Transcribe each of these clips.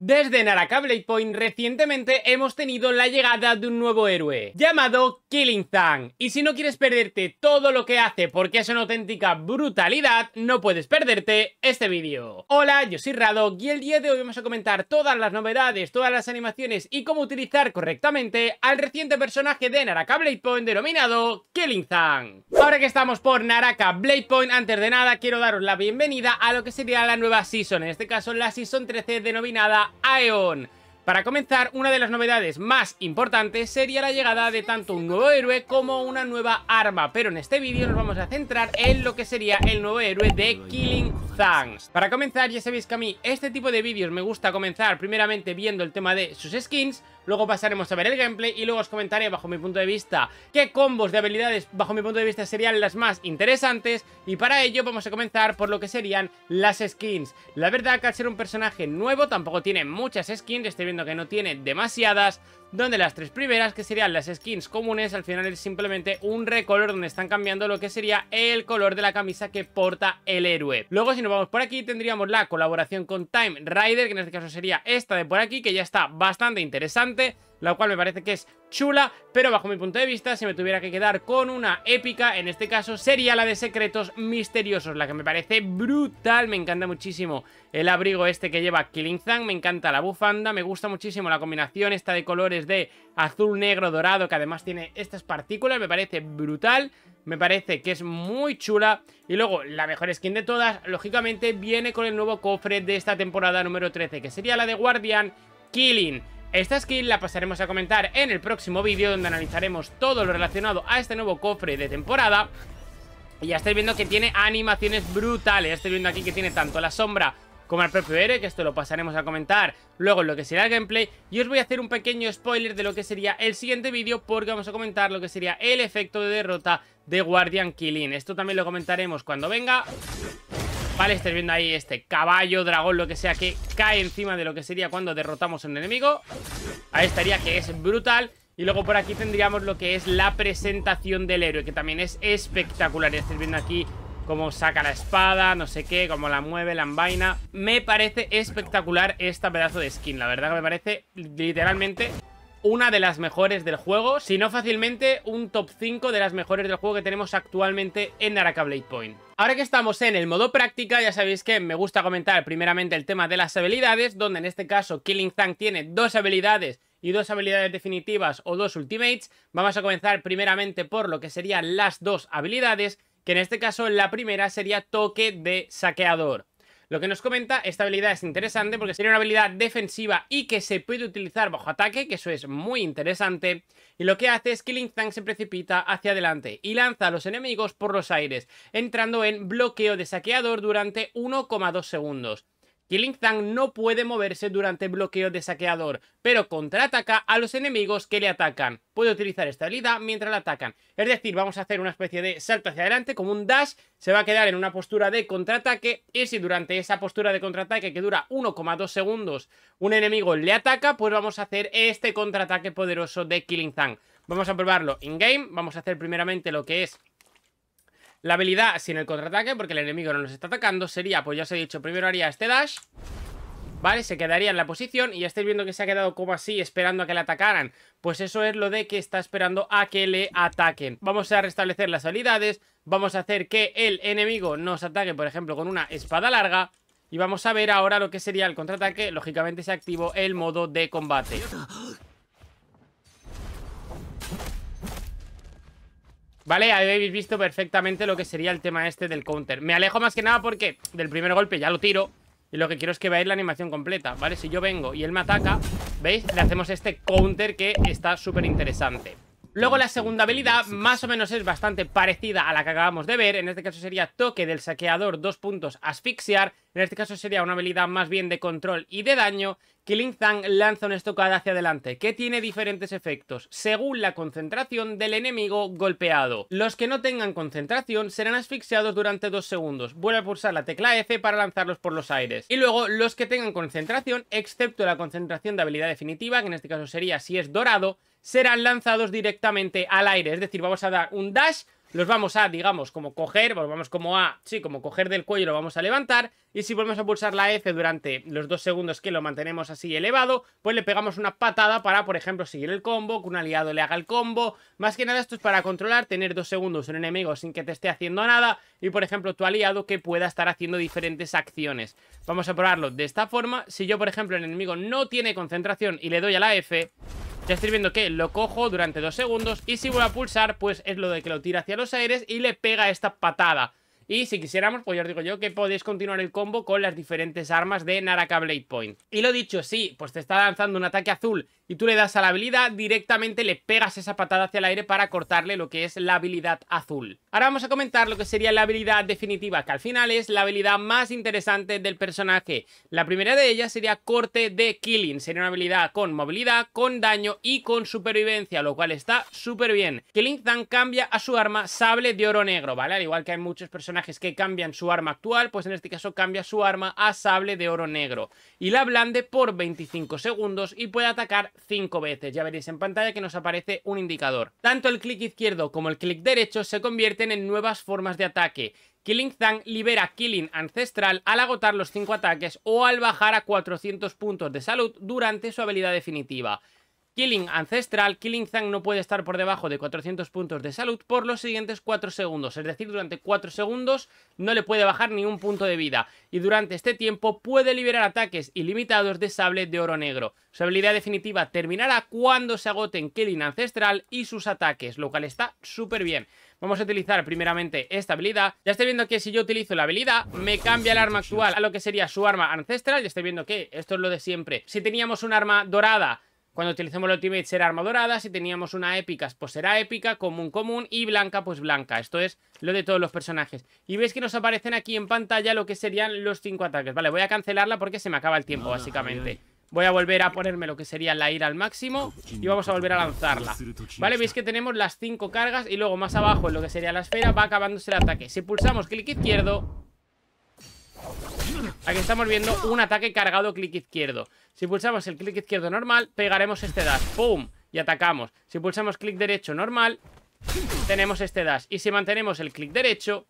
Desde Naraka Blade Point recientemente hemos tenido la llegada de un nuevo héroe, llamado Killing Zang. Y si no quieres perderte todo lo que hace porque es una auténtica brutalidad, no puedes perderte este vídeo. Hola, yo soy Radok y el día de hoy vamos a comentar todas las novedades, todas las animaciones y cómo utilizar correctamente al reciente personaje de Naraka Blade Point denominado Killing Zang. Ahora que estamos por Naraka Blade Point, antes de nada quiero daros la bienvenida a lo que sería la nueva season, en este caso la season 13 denominada Ion. Para comenzar, una de las novedades más importantes sería la llegada de tanto un nuevo héroe como una nueva arma, pero en este vídeo nos vamos a centrar en lo que sería el nuevo héroe de Killing Thanks. Para comenzar, ya sabéis que a mí este tipo de vídeos me gusta comenzar primeramente viendo el tema de sus skins, luego pasaremos a ver el gameplay y luego os comentaré bajo mi punto de vista qué combos de habilidades bajo mi punto de vista serían las más interesantes y para ello vamos a comenzar por lo que serían las skins. La verdad que al ser un personaje nuevo tampoco tiene muchas skins, estoy viendo que no tiene demasiadas, donde las tres primeras, que serían las skins comunes, al final es simplemente un recolor donde están cambiando lo que sería el color de la camisa que porta el héroe. Luego, si nos vamos por aquí, tendríamos la colaboración con Time Rider, que en este caso sería esta de por aquí, que ya está bastante interesante la cual me parece que es chula, pero bajo mi punto de vista, si me tuviera que quedar con una épica, en este caso sería la de secretos misteriosos, la que me parece brutal, me encanta muchísimo el abrigo este que lleva Killing Zang, me encanta la bufanda, me gusta muchísimo la combinación esta de colores de azul, negro, dorado, que además tiene estas partículas, me parece brutal, me parece que es muy chula. Y luego, la mejor skin de todas, lógicamente, viene con el nuevo cofre de esta temporada número 13, que sería la de Guardian Killing. Esta skin la pasaremos a comentar en el próximo vídeo, donde analizaremos todo lo relacionado a este nuevo cofre de temporada. Y ya estáis viendo que tiene animaciones brutales, ya estáis viendo aquí que tiene tanto la sombra como al propio héroe, que esto lo pasaremos a comentar luego en lo que será el gameplay. Y os voy a hacer un pequeño spoiler de lo que sería el siguiente vídeo, porque vamos a comentar lo que sería el efecto de derrota de Guardian Killing. Esto también lo comentaremos cuando venga. Vale, estáis viendo ahí este caballo, dragón, lo que sea que cae encima de lo que sería cuando derrotamos a un enemigo. Ahí estaría que es brutal. Y luego por aquí tendríamos lo que es la presentación del héroe, que también es espectacular. Estáis viendo aquí Cómo saca la espada, no sé qué, cómo la mueve, la envaina. Me parece espectacular esta pedazo de skin. La verdad que me parece literalmente una de las mejores del juego, si no fácilmente un top 5 de las mejores del juego que tenemos actualmente en Naraka Blade Point. Ahora que estamos en el modo práctica, ya sabéis que me gusta comentar primeramente el tema de las habilidades, donde en este caso Killing Zang tiene dos habilidades y dos habilidades definitivas o dos ultimates. Vamos a comenzar primeramente por lo que serían las dos habilidades que en este caso la primera sería toque de saqueador. Lo que nos comenta, esta habilidad es interesante porque sería una habilidad defensiva y que se puede utilizar bajo ataque, que eso es muy interesante. Y lo que hace es que Link Tank se precipita hacia adelante y lanza a los enemigos por los aires, entrando en bloqueo de saqueador durante 1,2 segundos. Killing Zang no puede moverse durante bloqueo de saqueador, pero contraataca a los enemigos que le atacan. Puede utilizar esta habilidad mientras la atacan. Es decir, vamos a hacer una especie de salto hacia adelante como un dash, se va a quedar en una postura de contraataque y si durante esa postura de contraataque que dura 1,2 segundos un enemigo le ataca, pues vamos a hacer este contraataque poderoso de Killing Zang. Vamos a probarlo in-game, vamos a hacer primeramente lo que es la habilidad sin el contraataque, porque el enemigo no nos está atacando, sería, pues ya os he dicho, primero haría este dash. ¿Vale? Se quedaría en la posición y ya estáis viendo que se ha quedado como así, esperando a que le atacaran. Pues eso es lo de que está esperando a que le ataquen. Vamos a restablecer las habilidades, vamos a hacer que el enemigo nos ataque, por ejemplo, con una espada larga. Y vamos a ver ahora lo que sería el contraataque. Lógicamente se activó el modo de combate. ¿Vale? habéis visto perfectamente lo que sería el tema este del counter Me alejo más que nada porque del primer golpe ya lo tiro Y lo que quiero es que veáis la animación completa, ¿vale? Si yo vengo y él me ataca, ¿veis? Le hacemos este counter que está súper interesante Luego la segunda habilidad más o menos es bastante parecida a la que acabamos de ver, en este caso sería toque del saqueador, dos puntos, asfixiar, en este caso sería una habilidad más bien de control y de daño, que Lin lanza una estocada hacia adelante, que tiene diferentes efectos, según la concentración del enemigo golpeado. Los que no tengan concentración serán asfixiados durante dos segundos, vuelve a pulsar la tecla F para lanzarlos por los aires. Y luego los que tengan concentración, excepto la concentración de habilidad definitiva, que en este caso sería si es dorado, serán lanzados directamente al aire. Es decir, vamos a dar un dash, los vamos a, digamos, como coger, vamos como a, sí, como coger del cuello, lo vamos a levantar. Y si volvemos a pulsar la F durante los dos segundos que lo mantenemos así elevado, pues le pegamos una patada para, por ejemplo, seguir el combo, que un aliado le haga el combo. Más que nada esto es para controlar, tener dos segundos un enemigo sin que te esté haciendo nada y, por ejemplo, tu aliado que pueda estar haciendo diferentes acciones. Vamos a probarlo de esta forma. Si yo, por ejemplo, el enemigo no tiene concentración y le doy a la F, ya estoy viendo que lo cojo durante dos segundos y si vuelvo a pulsar, pues es lo de que lo tira hacia los aires y le pega esta patada. Y si quisiéramos, pues ya os digo yo que podéis continuar el combo con las diferentes armas de Naraka Blade Point. Y lo dicho, sí, pues te está lanzando un ataque azul y tú le das a la habilidad, directamente le pegas esa patada hacia el aire para cortarle lo que es la habilidad azul. Ahora vamos a comentar lo que sería la habilidad definitiva, que al final es la habilidad más interesante del personaje. La primera de ellas sería corte de killing, sería una habilidad con movilidad, con daño y con supervivencia, lo cual está súper bien. Killing Dan cambia a su arma sable de oro negro, ¿vale? Al igual que hay muchos personajes que cambian su arma actual, pues en este caso cambia su arma a sable de oro negro y la blande por 25 segundos y puede atacar 5 veces. Ya veréis en pantalla que nos aparece un indicador. Tanto el clic izquierdo como el clic derecho se convierten en nuevas formas de ataque. Killing Zang libera Killing Ancestral al agotar los 5 ataques o al bajar a 400 puntos de salud durante su habilidad definitiva. Killing Ancestral, Killing Zang no puede estar por debajo de 400 puntos de salud por los siguientes 4 segundos, es decir, durante 4 segundos no le puede bajar ni un punto de vida, y durante este tiempo puede liberar ataques ilimitados de sable de oro negro. Su habilidad definitiva terminará cuando se agoten Killing Ancestral y sus ataques, lo cual está súper bien. Vamos a utilizar primeramente esta habilidad. Ya estoy viendo que si yo utilizo la habilidad, me cambia el arma actual a lo que sería su arma ancestral. Ya estoy viendo que esto es lo de siempre. Si teníamos un arma dorada cuando utilizamos la Ultimate será arma dorada, si teníamos una épica pues será épica, común común y blanca pues blanca. Esto es lo de todos los personajes. Y veis que nos aparecen aquí en pantalla lo que serían los cinco ataques. Vale, voy a cancelarla porque se me acaba el tiempo básicamente. Voy a volver a ponerme lo que sería la ira al máximo y vamos a volver a lanzarla. Vale, veis que tenemos las cinco cargas y luego más abajo en lo que sería la esfera va acabándose el ataque. Si pulsamos clic izquierdo... Aquí estamos viendo un ataque cargado clic izquierdo. Si pulsamos el clic izquierdo normal, pegaremos este dash. ¡Pum! Y atacamos. Si pulsamos clic derecho normal, tenemos este dash. Y si mantenemos el clic derecho,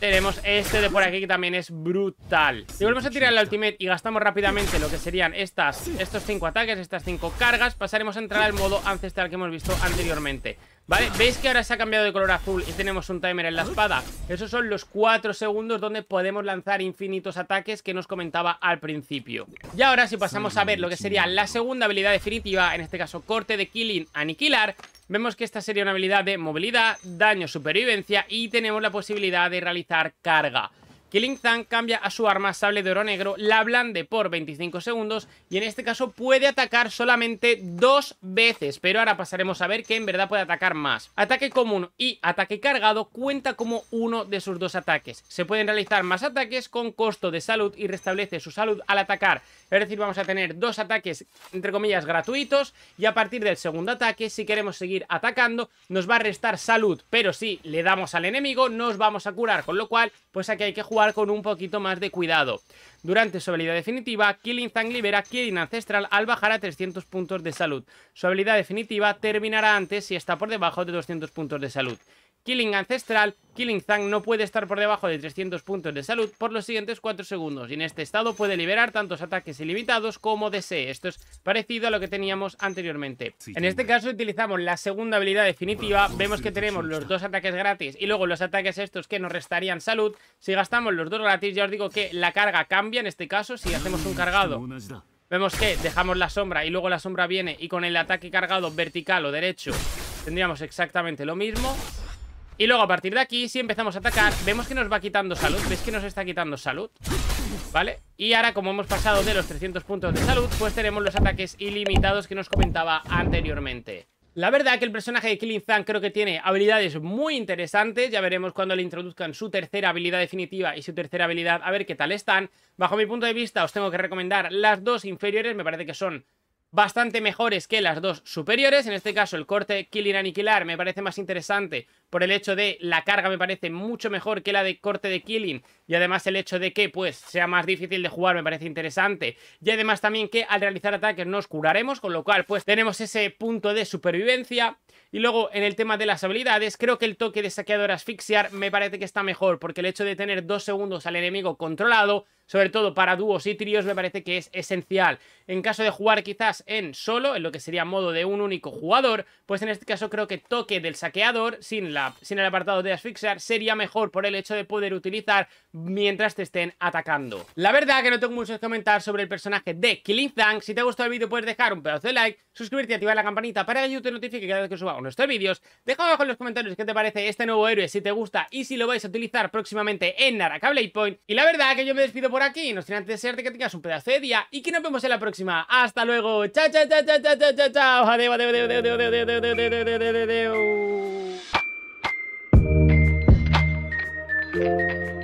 tenemos este de por aquí que también es brutal Si volvemos a tirar el ultimate y gastamos rápidamente lo que serían estas, estos 5 ataques, estas 5 cargas Pasaremos a entrar al modo ancestral que hemos visto anteriormente ¿Vale? ¿Veis que ahora se ha cambiado de color azul y tenemos un timer en la espada? Esos son los 4 segundos donde podemos lanzar infinitos ataques que nos comentaba al principio. Y ahora si pasamos a ver lo que sería la segunda habilidad definitiva, en este caso corte de killing, aniquilar, Vemos que esta sería una habilidad de movilidad, daño, supervivencia y tenemos la posibilidad de realizar carga. Killing cambia a su arma sable de oro negro, la blande por 25 segundos y en este caso puede atacar solamente dos veces, pero ahora pasaremos a ver que en verdad puede atacar más. Ataque común y ataque cargado cuenta como uno de sus dos ataques. Se pueden realizar más ataques con costo de salud y restablece su salud al atacar. Es decir, vamos a tener dos ataques, entre comillas, gratuitos y a partir del segundo ataque, si queremos seguir atacando, nos va a restar salud, pero si le damos al enemigo, nos vamos a curar, con lo cual, pues aquí hay que jugar con un poquito más de cuidado. Durante su habilidad definitiva, Killing Zang libera Killing Ancestral al bajar a 300 puntos de salud. Su habilidad definitiva terminará antes si está por debajo de 200 puntos de salud. Killing Ancestral, Killing Zang no puede estar por debajo de 300 puntos de salud por los siguientes 4 segundos y en este estado puede liberar tantos ataques ilimitados como desee. Esto es parecido a lo que teníamos anteriormente. En este caso utilizamos la segunda habilidad definitiva, vemos que tenemos los dos ataques gratis y luego los ataques estos que nos restarían salud. Si gastamos los dos gratis ya os digo que la carga cambia en este caso si hacemos un cargado. Vemos que dejamos la sombra y luego la sombra viene y con el ataque cargado vertical o derecho tendríamos exactamente lo mismo. Y luego a partir de aquí, si empezamos a atacar Vemos que nos va quitando salud ¿Ves que nos está quitando salud? ¿Vale? Y ahora como hemos pasado de los 300 puntos de salud Pues tenemos los ataques ilimitados que nos comentaba anteriormente la verdad que el personaje de Killing Zan creo que tiene habilidades muy interesantes, ya veremos cuando le introduzcan su tercera habilidad definitiva y su tercera habilidad, a ver qué tal están. Bajo mi punto de vista os tengo que recomendar las dos inferiores, me parece que son bastante mejores que las dos superiores. En este caso, el corte Killing Aniquilar me parece más interesante por el hecho de la carga me parece mucho mejor que la de corte de Killing y además el hecho de que pues sea más difícil de jugar me parece interesante y además también que al realizar ataques nos curaremos con lo cual pues tenemos ese punto de supervivencia y luego en el tema de las habilidades creo que el toque de saqueador asfixiar me parece que está mejor porque el hecho de tener dos segundos al enemigo controlado sobre todo para dúos y tríos, me parece que es esencial. En caso de jugar quizás en solo, en lo que sería modo de un único jugador, pues en este caso creo que toque del saqueador sin la sin el apartado de asfixiar sería mejor por el hecho de poder utilizar mientras te estén atacando. La verdad que no tengo mucho que comentar sobre el personaje de Killing Si te ha gustado el vídeo puedes dejar un pedazo de like, suscribirte y activar la campanita para que YouTube te notifique cada vez que suba uno de estos vídeos. Deja abajo en los comentarios qué te parece este nuevo héroe, si te gusta y si lo vais a utilizar próximamente en Naraka Blade Point. Y la verdad que yo me despido por aquí, no tiene antes desearte que tengas un pedazo de día y que nos vemos en la próxima. ¡Hasta luego! ¡Chao, chao, chao, chao, chao, chao, chao! ¡Adeu, Música